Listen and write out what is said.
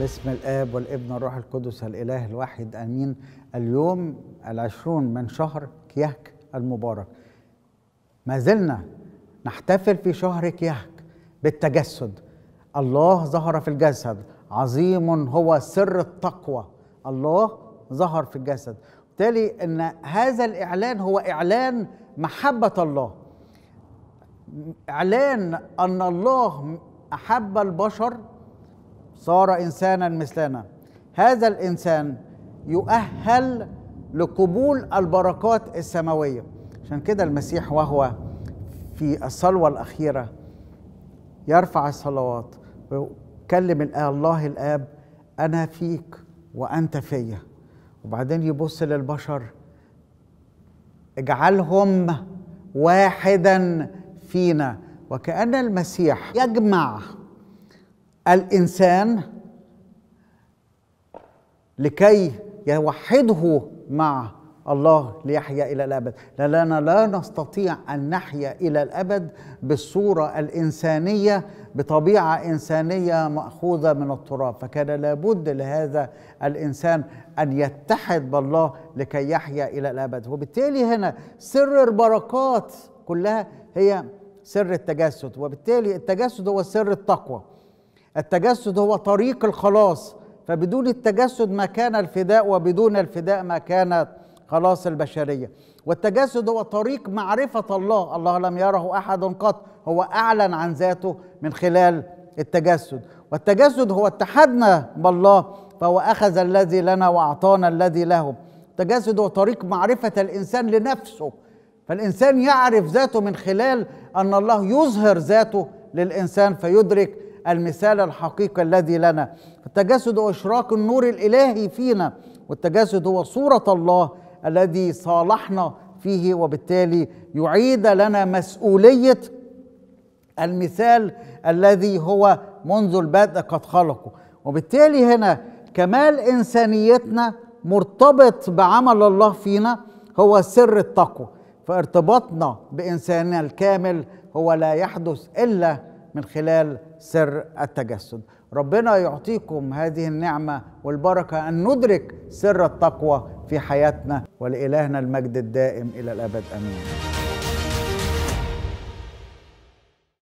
باسم الآب والابن والروح القدس الإله الواحد أمين اليوم العشرون من شهر كيهك المبارك ما زلنا نحتفل في شهر كيهك بالتجسد الله ظهر في الجسد عظيم هو سر التقوى الله ظهر في الجسد بالتالي ان هذا الاعلان هو اعلان محبه الله اعلان ان الله احب البشر صار انسانا مثلنا هذا الانسان يؤهل لقبول البركات السماويه عشان كده المسيح وهو في الصلوه الاخيره يرفع الصلوات ويكلم الله الاب انا فيك وانت فيا وبعدين يبص للبشر اجعلهم واحدا فينا وكان المسيح يجمع الانسان لكي يوحده مع الله ليحيا الى الابد لاننا لا نستطيع ان نحيا الى الابد بالصوره الانسانيه بطبيعه انسانيه ماخوذه من التراب فكان لابد لهذا الانسان ان يتحد بالله لكي يحيا الى الابد وبالتالي هنا سر البركات كلها هي سر التجسد وبالتالي التجسد هو سر التقوى التجسد هو طريق الخلاص فبدون التجسد ما كان الفداء وبدون الفداء ما كان خلاص البشريه والتجسد هو طريق معرفه الله الله لم يره احد قط هو اعلن عن ذاته من خلال التجسد والتجسد هو اتحدنا بالله فهو اخذ الذي لنا واعطانا الذي له التجسد هو طريق معرفه الانسان لنفسه فالانسان يعرف ذاته من خلال ان الله يظهر ذاته للانسان فيدرك المثال الحقيقي الذي لنا التجسد هو إشراق النور الإلهي فينا والتجسد هو صورة الله الذي صالحنا فيه وبالتالي يعيد لنا مسؤولية المثال الذي هو منذ البدء قد خلقه وبالتالي هنا كمال إنسانيتنا مرتبط بعمل الله فينا هو سر التقوى فارتباطنا بإنساننا الكامل هو لا يحدث إلا من خلال سر التجسد ربنا يعطيكم هذه النعمة والبركة أن ندرك سر التقوى في حياتنا ولإلهنا المجد الدائم إلى الأبد أمين